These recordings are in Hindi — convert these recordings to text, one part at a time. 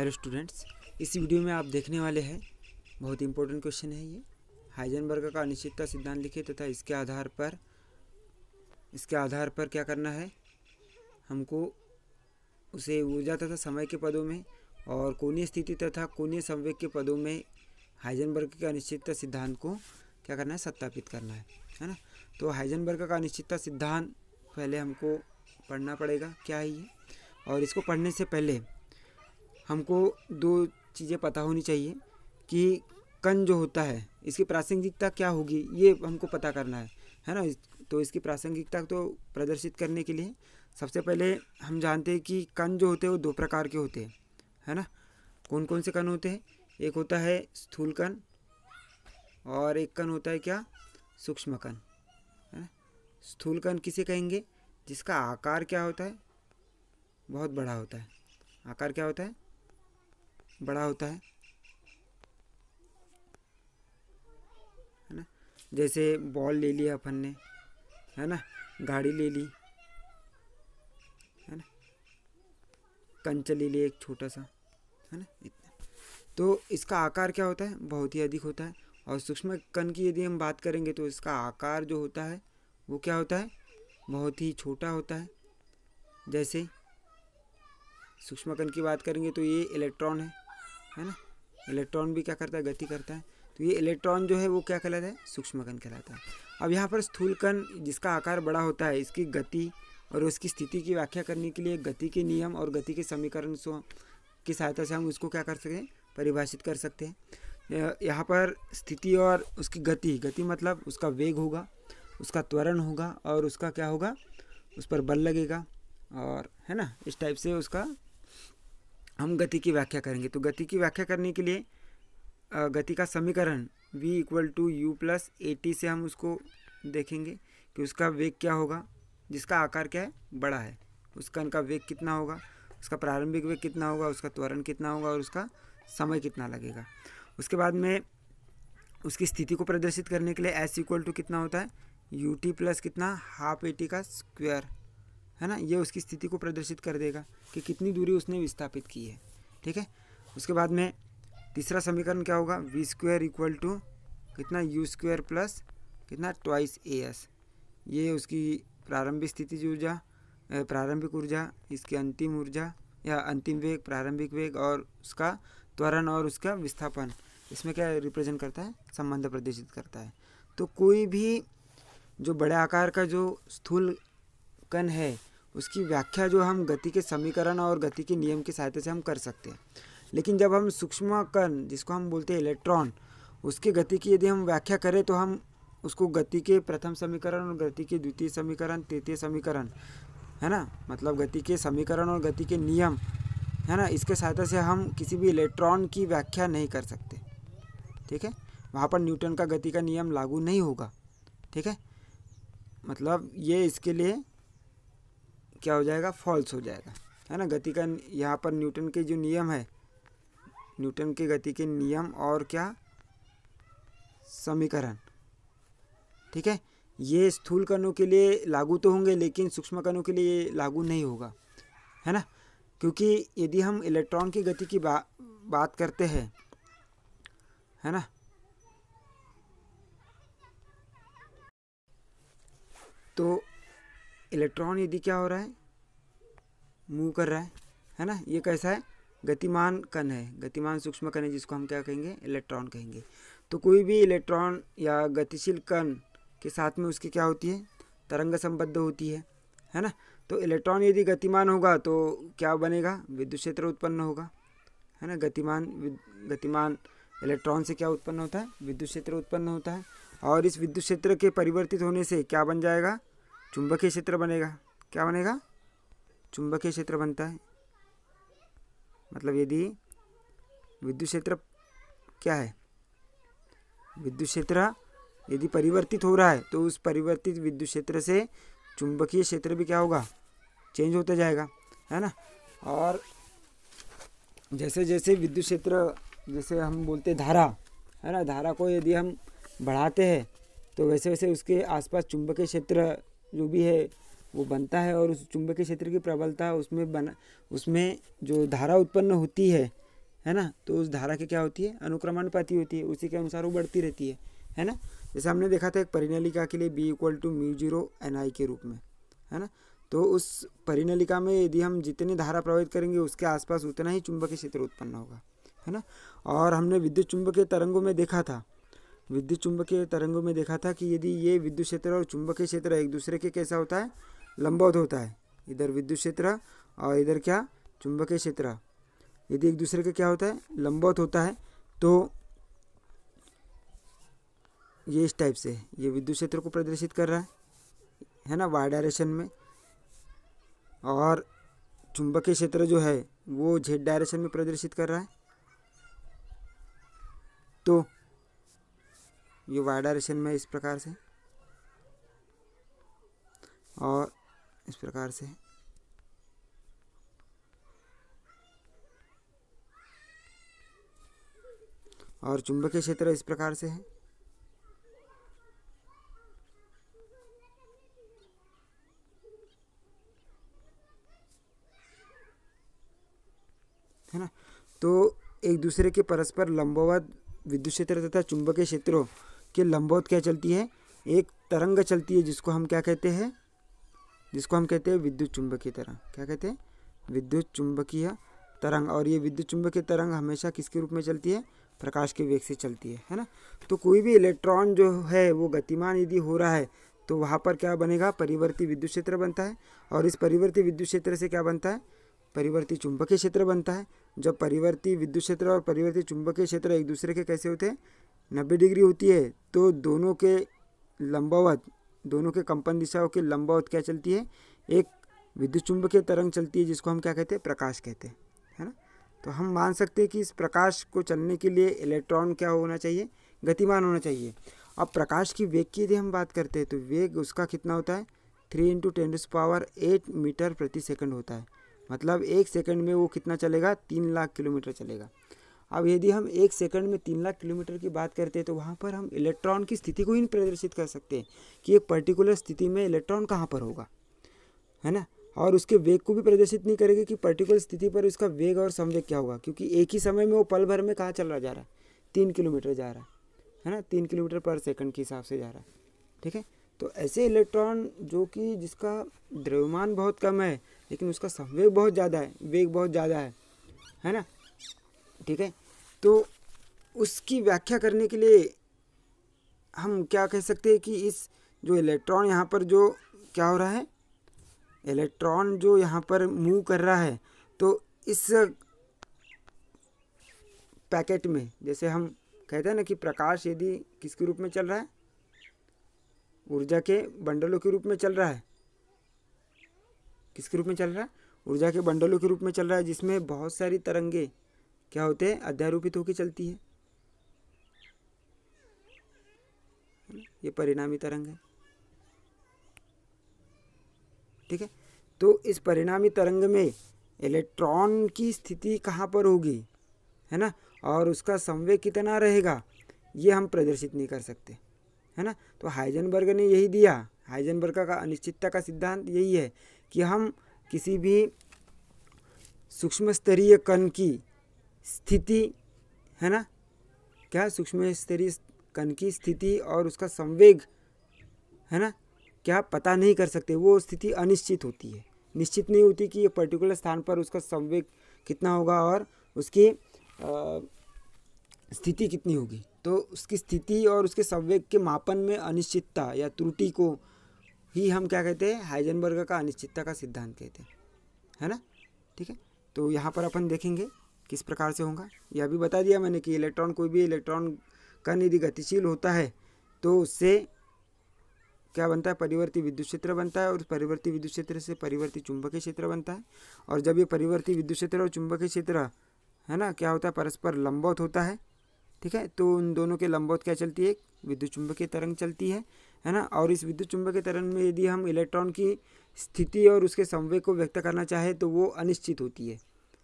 हेलो स्टूडेंट्स इस वीडियो में आप देखने वाले हैं बहुत इंपॉर्टेंट क्वेश्चन है ये हाइजनबर्ग का अनिश्चितता सिद्धांत लिखे तथा तो इसके आधार पर इसके आधार पर क्या करना है हमको उसे ऊर्जा तथा समय के पदों में और कोणीय स्थिति तथा कोणीय संवेग के पदों में हाइजनबर्ग के अनिश्चितता सिद्धांत को क्या करना है सत्यापित करना है है ना तो हाइजनबर्ग का अनिश्चितता सिद्धांत पहले हमको पढ़ना पड़ेगा क्या है ये और इसको पढ़ने से पहले हमको दो चीज़ें पता होनी चाहिए कि कन जो होता है इसकी प्रासंगिकता क्या होगी ये हमको पता करना है है ना तो इसकी प्रासंगिकता तो प्रदर्शित करने के लिए सबसे पहले हम जानते हैं कि कन जो होते हैं वो दो प्रकार के होते हैं है ना कौन कौन से कन होते हैं एक होता है स्थूल कन और एक कन होता है क्या सूक्ष्म कन है ना स्थूल कन किसे कहेंगे जिसका आकार क्या होता है बहुत बड़ा होता है आकार क्या होता है बड़ा होता है है ना जैसे बॉल ले लिया अपन ने है ना गाड़ी ले ली है ना कंच ले लिया एक छोटा सा है ना इतना तो इसका आकार क्या होता है बहुत ही अधिक होता है और सूक्ष्म कण की यदि हम बात करेंगे तो इसका आकार जो होता है वो क्या होता है बहुत ही छोटा होता है जैसे सूक्ष्म कण की बात करेंगे तो ये इलेक्ट्रॉन है है ना इलेक्ट्रॉन भी क्या करता है गति करता है तो ये इलेक्ट्रॉन जो है वो क्या कहलाता है सूक्ष्म कण कहलाता है अब यहाँ पर स्थूल कण जिसका आकार बड़ा होता है इसकी गति और उसकी स्थिति की व्याख्या करने के लिए गति के नियम और गति के समीकरण की सहायता से हम उसको क्या कर सकते हैं परिभाषित कर सकते हैं यहाँ पर स्थिति और उसकी गति गति मतलब उसका वेग होगा उसका त्वरण होगा और उसका क्या होगा उस पर बल लगेगा और है ना इस टाइप से उसका हम गति की व्याख्या करेंगे तो गति की व्याख्या करने के लिए गति का समीकरण v equal to U plus A T से हम उसको देखेंगे कि उसका वेग क्या होगा जिसका आकार क्या है बड़ा है उसका इनका वेग कितना होगा उसका प्रारंभिक वेग कितना होगा उसका त्वरण कितना होगा और उसका समय कितना लगेगा उसके बाद में उसकी स्थिति को प्रदर्शित करने के लिए एस इक्वल टू कितना होता है यू टी प्लस कितना हाफ ए टी का स्क्वायर है ना ये उसकी स्थिति को प्रदर्शित कर देगा कि कितनी दूरी उसने विस्थापित की है ठीक है उसके बाद में तीसरा समीकरण क्या होगा वी स्क्वेयर इक्वल टू कितना यू स्क्वेयर प्लस कितना ट्वाइस ए एस ये उसकी प्रारंभिक स्थिति ऊर्जा प्रारंभिक ऊर्जा इसकी अंतिम ऊर्जा या अंतिम वेग प्रारंभिक वेग और उसका त्वरण और उसका विस्थापन इसमें क्या रिप्रेजेंट करता है संबंध प्रदर्शित करता है तो कोई भी जो बड़े आकार का जो स्थूल कण है उसकी व्याख्या जो हम गति के समीकरण और गति के नियम की सहायता से हम कर सकते हैं लेकिन जब हम सूक्ष्म कण जिसको हम बोलते हैं इलेक्ट्रॉन उसके गति की यदि हम व्याख्या करें तो हम उसको गति के प्रथम समीकरण और गति के द्वितीय समीकरण तृतीय समीकरण है ना मतलब गति के समीकरण और गति के नियम है ना इसके सहायता से हम किसी भी इलेक्ट्रॉन की व्याख्या नहीं कर सकते ठीक है वहाँ पर न्यूटन का गति का नियम लागू नहीं होगा ठीक है मतलब ये इसके लिए क्या हो जाएगा फॉल्स हो जाएगा है ना गति का यहाँ पर न्यूटन के जो नियम है न्यूटन के गति के नियम और क्या समीकरण ठीक है ये स्थूल कणों के लिए लागू तो होंगे लेकिन सूक्ष्म कणों के लिए ये लागू नहीं होगा है ना क्योंकि यदि हम इलेक्ट्रॉन की गति की बा, बात करते हैं है ना तो इलेक्ट्रॉन यदि क्या हो रहा है मूव कर रहा है है ना ये कैसा है गतिमान कण है गतिमान सूक्ष्म कण है जिसको हम क्या कहेंगे इलेक्ट्रॉन कहेंगे तो कोई भी इलेक्ट्रॉन या गतिशील कण के साथ में उसकी क्या होती है तरंग संबद्ध होती है है ना तो इलेक्ट्रॉन यदि गतिमान होगा तो क्या बनेगा विद्युत क्षेत्र उत्पन्न होगा है ना गतिमान गतिमान इलेक्ट्रॉन से क्या उत्पन्न होता है विद्युत क्षेत्र उत्पन्न होता है और इस विद्युत क्षेत्र के परिवर्तित होने से क्या बन जाएगा चुंबकीय क्षेत्र बनेगा क्या बनेगा चुंबकीय क्षेत्र बनता है मतलब यदि विद्युत क्षेत्र क्या है विद्युत क्षेत्र यदि परिवर्तित हो रहा है तो उस परिवर्तित विद्युत क्षेत्र से चुंबकीय क्षेत्र भी क्या होगा चेंज होता जाएगा है ना और जैसे जैसे विद्युत क्षेत्र जैसे हम बोलते धारा है ना धारा को यदि हम बढ़ाते हैं तो वैसे वैसे उसके आसपास चुंबकीय क्षेत्र जो भी है वो बनता है और उस चुंबकीय क्षेत्र की प्रबलता उसमें बना उसमें जो धारा उत्पन्न होती है है ना तो उस धारा की क्या होती है अनुक्रमानुपाती होती है उसी के अनुसार वो बढ़ती रहती है है ना जैसे हमने देखा था एक परिनलिका के लिए B equal to mu zero N I के रूप में है ना तो उस परिनलिका में यदि हम जितनी धारा प्रवाहित करेंगे उसके आसपास उतना ही चुंबकीय क्षेत्र उत्पन्न होगा है ना और हमने विद्युत चुंबकीय तरंगों में देखा था विद्युत चुंबकीय तरंगों में देखा था कि यदि ये विद्युत क्षेत्र और चुंबकीय क्षेत्र एक दूसरे के कैसा होता है लंबौद होता है इधर विद्युत क्षेत्र और इधर क्या चुंबकीय क्षेत्र यदि एक दूसरे के क्या होता है लंबौत होता है तो ये इस टाइप से ये विद्युत क्षेत्र को प्रदर्शित कर रहा है है ना वाई डायरेक्शन में और चुंबकीय क्षेत्र जो है वो झेड डायरेक्शन में प्रदर्शित कर रहा है तो ये वाई डायरेक्शन में इस प्रकार से और इस प्रकार से और चुंबकीय क्षेत्र इस प्रकार से है है ना तो एक दूसरे के परस्पर लंबवत विद्युत क्षेत्र तथा चुंबकीय क्षेत्रों के लंबौत क्या चलती है एक तरंग चलती है जिसको हम क्या कहते हैं जिसको हम कहते हैं विद्युत चुंबकीय तरंग क्या कहते हैं विद्युत चुंबकीय तरंग और ये विद्युत चुंबकीय तरंग हमेशा किसके रूप में चलती है प्रकाश के वेग से चलती है है ना तो कोई भी इलेक्ट्रॉन जो है वो गतिमान यदि हो रहा है तो वहाँ पर क्या बनेगा परिवर्ती विद्युत क्षेत्र बनता है और इस परिवर्ती विद्युत क्षेत्र से क्या बनता है परिवर्ती चुंबकीय क्षेत्र बनता है जब परिवर्ती विद्युत क्षेत्र और परिवर्ती चुंबकीय क्षेत्र एक दूसरे के कैसे होते हैं नब्बे डिग्री होती है तो दोनों के लंबावत दोनों के कंपन दिशाओं की लंबावत क्या चलती है एक विद्युत चुंबकीय तरंग चलती है जिसको हम क्या कहते हैं प्रकाश कहते हैं है ना तो हम मान सकते हैं कि इस प्रकाश को चलने के लिए इलेक्ट्रॉन क्या होना चाहिए गतिमान होना चाहिए अब प्रकाश की वेग की यदि हम बात करते हैं तो वेग उसका कितना होता है three into ten power eight metre प्रति सेकंड होता है मतलब एक सेकंड में वो कितना चलेगा तीन लाख किलोमीटर चलेगा अब यदि हम एक सेकंड में तीन लाख किलोमीटर की बात करते हैं तो वहाँ पर हम इलेक्ट्रॉन की स्थिति को ही प्रदर्शित कर सकते हैं कि एक पर्टिकुलर स्थिति में इलेक्ट्रॉन कहाँ पर होगा है ना और उसके वेग को भी प्रदर्शित नहीं करेगी कि पर्टिकुलर स्थिति पर उसका वेग और संवेग क्या होगा क्योंकि एक ही समय में वो पल भर में कहाँ चल रहा जा रहा है तीन किलोमीटर जा रहा है है ना तीन किलोमीटर पर सेकंड के हिसाब से जा रहा है ठीक है तो ऐसे इलेक्ट्रॉन जो कि जिसका द्रव्यमान बहुत कम है लेकिन उसका संवेग बहुत ज़्यादा है वेग बहुत ज़्यादा है है ना ठीक है तो उसकी व्याख्या करने के लिए हम क्या कह सकते हैं कि इस जो इलेक्ट्रॉन यहाँ पर जो क्या हो रहा है इलेक्ट्रॉन जो यहाँ पर मूव कर रहा है तो इस पैकेट में जैसे हम कहते हैं ना कि प्रकाश यदि किसके रूप में चल रहा है ऊर्जा के बंडलों के रूप में चल रहा है किसके रूप में चल रहा है ऊर्जा के बंडलों के रूप में चल रहा है जिसमें बहुत सारी तरंगे क्या होते हैं अध्यारोपित होकर चलती है ये परिणामी तरंग है ठीक है तो इस परिणामी तरंग में इलेक्ट्रॉन की स्थिति कहाँ पर होगी है ना और उसका संवेग कितना रहेगा ये हम प्रदर्शित नहीं कर सकते है ना तो हाइजनबर्ग ने यही दिया हाइजनबर्ग का अनिश्चितता का सिद्धांत यही है कि हम किसी भी सूक्ष्म स्तरीय कण की स्थिति है ना क्या सूक्ष्म स्तरीय कण की स्थिति और उसका संवेग है ना क्या पता नहीं कर सकते वो स्थिति अनिश्चित होती है निश्चित नहीं होती कि ये पर्टिकुलर स्थान पर उसका संवेग कितना होगा और उसकी आ, स्थिति कितनी होगी तो उसकी स्थिति और उसके संवेग के मापन में अनिश्चितता या त्रुटि को ही हम क्या कहते हैं हाइजनबर्ग का अनिश्चितता का सिद्धांत कहते हैं है ना ठीक है तो यहाँ पर अपन देखेंगे किस प्रकार से होगा यह भी बता दिया मैंने कि इलेक्ट्रॉन कोई भी इलेक्ट्रॉन कण यदि गतिशील होता है तो उससे क्या बनता है परिवर्ती विद्युत क्षेत्र बनता है और परिवर्ती विद्युत क्षेत्र से परिवर्ती चुंबकीय क्षेत्र बनता है और जब ये परिवर्ती विद्युत क्षेत्र और चुंबकीय क्षेत्र है ना क्या होता है परस्पर लंबौत होता है ठीक है तो उन दोनों के लंबौत क्या चलती है विद्युत चुंबकीय तरंग चलती है है ना और इस विद्युत चुंबकीय तरंग में यदि हम इलेक्ट्रॉन की स्थिति और उसके संवेग को व्यक्त करना चाहें तो वो अनिश्चित होती है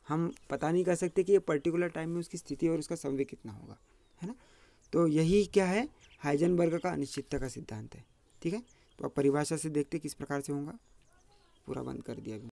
हम पता नहीं कर सकते कि ये पर्टिकुलर टाइम में उसकी स्थिति और उसका संवेग कितना होगा है ना तो यही क्या है हाइजनबर्ग का अनिश्चितता का सिद्धांत है ठीक है तो आप परिभाषा से देखते किस प्रकार से होगा पूरा बंद कर दिया